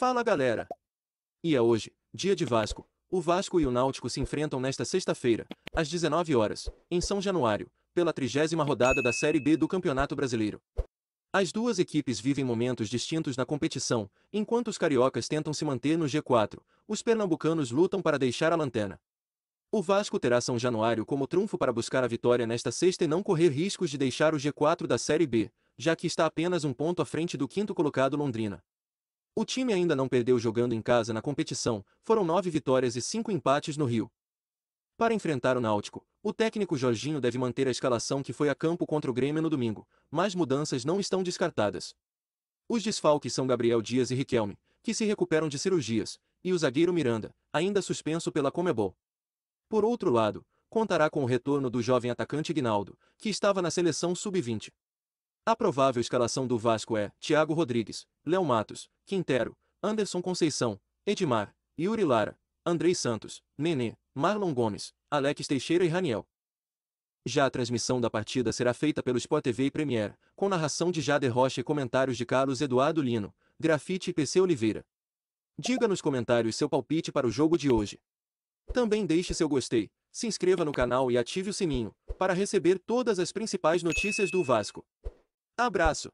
Fala galera! E é hoje, dia de Vasco. O Vasco e o Náutico se enfrentam nesta sexta-feira, às 19 horas, em São Januário, pela trigésima rodada da Série B do Campeonato Brasileiro. As duas equipes vivem momentos distintos na competição, enquanto os cariocas tentam se manter no G4, os pernambucanos lutam para deixar a lanterna. O Vasco terá São Januário como trunfo para buscar a vitória nesta sexta e não correr riscos de deixar o G4 da Série B, já que está apenas um ponto à frente do quinto colocado Londrina. O time ainda não perdeu jogando em casa na competição, foram nove vitórias e cinco empates no Rio. Para enfrentar o Náutico, o técnico Jorginho deve manter a escalação que foi a campo contra o Grêmio no domingo, mas mudanças não estão descartadas. Os desfalques são Gabriel Dias e Riquelme, que se recuperam de cirurgias, e o zagueiro Miranda, ainda suspenso pela Comebol. Por outro lado, contará com o retorno do jovem atacante Gnaldo, que estava na seleção sub-20. A provável escalação do Vasco é Thiago Rodrigues, Léo Matos, Quintero, Anderson Conceição, Edmar, Yuri Lara, Andrei Santos, Nenê, Marlon Gomes, Alex Teixeira e Raniel. Já a transmissão da partida será feita pelo Sport TV e Premier, com narração de Jader Rocha e comentários de Carlos Eduardo Lino, Grafite e PC Oliveira. Diga nos comentários seu palpite para o jogo de hoje. Também deixe seu gostei, se inscreva no canal e ative o sininho, para receber todas as principais notícias do Vasco. Abraço!